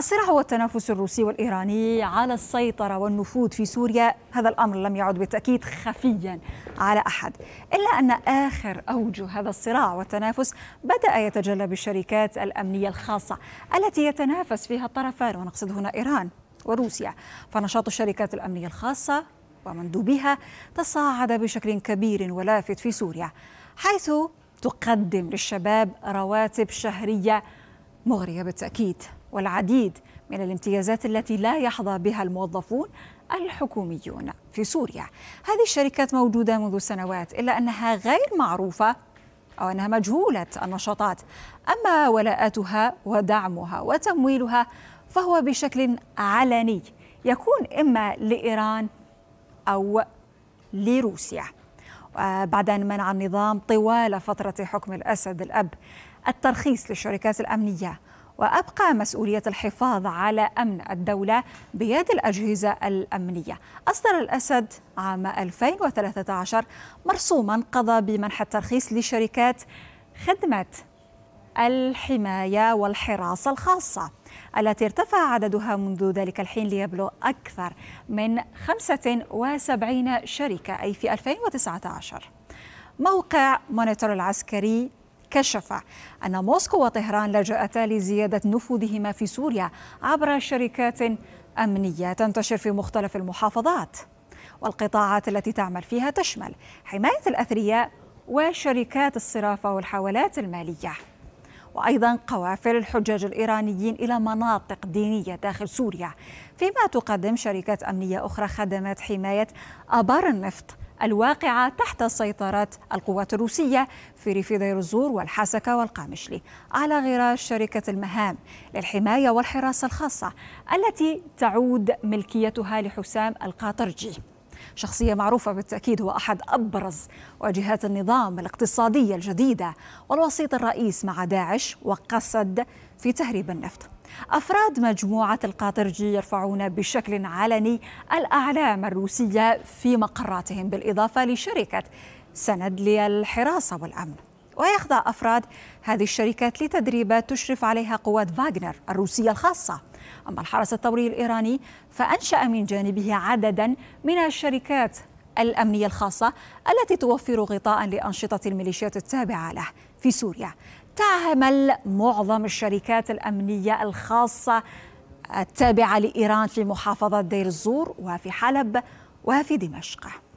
الصراع والتنافس الروسي والإيراني على السيطرة والنفوذ في سوريا هذا الأمر لم يعد بالتأكيد خفيا على أحد إلا أن آخر أوجه هذا الصراع والتنافس بدأ يتجلى بالشركات الأمنية الخاصة التي يتنافس فيها الطرفان ونقصد هنا إيران وروسيا فنشاط الشركات الأمنية الخاصة ومندوبها تصاعد بشكل كبير ولافت في سوريا حيث تقدم للشباب رواتب شهريه مغرية بالتأكيد والعديد من الامتيازات التي لا يحظى بها الموظفون الحكوميون في سوريا هذه الشركات موجودة منذ سنوات إلا أنها غير معروفة أو أنها مجهولة النشاطات أما ولاءاتها ودعمها وتمويلها فهو بشكل علني يكون إما لإيران أو لروسيا آه، بعد أن منع النظام طوال فترة حكم الأسد الأب الترخيص للشركات الأمنية وأبقى مسؤولية الحفاظ على أمن الدولة بيد الأجهزة الأمنية أصدر الأسد عام 2013 مرسوما قضى بمنح الترخيص لشركات خدمة الحماية والحراسة الخاصة التي ارتفع عددها منذ ذلك الحين ليبلغ أكثر من 75 شركة أي في 2019 موقع مونيتور العسكري كشف أن موسكو وطهران لجأتا لزيادة نفوذهما في سوريا عبر شركات أمنية تنتشر في مختلف المحافظات والقطاعات التي تعمل فيها تشمل حماية الأثرياء وشركات الصرافة والحوالات المالية وأيضا قوافل الحجاج الإيرانيين إلى مناطق دينية داخل سوريا فيما تقدم شركات أمنية أخرى خدمات حماية أبار النفط الواقعة تحت سيطرة القوات الروسية في ريف دير الزور والحسكة والقامشلي على غرار شركة المهام للحماية والحراسة الخاصة التي تعود ملكيتها لحسام القاطرجي شخصية معروفة بالتأكيد هو أحد أبرز واجهات النظام الاقتصادية الجديدة والوسيط الرئيس مع داعش وقصد في تهريب النفط أفراد مجموعة القاطرجي يرفعون بشكل علني الأعلام الروسية في مقراتهم بالإضافة لشركة سند للحراسة والأمن ويخضع أفراد هذه الشركات لتدريبات تشرف عليها قوات فاغنر الروسية الخاصة أما الحرس الثوري الإيراني فأنشأ من جانبه عددا من الشركات الأمنية الخاصة التي توفر غطاء لأنشطة الميليشيات التابعة له في سوريا تعمل معظم الشركات الأمنية الخاصة التابعة لإيران في محافظة دير الزور وفي حلب وفي دمشق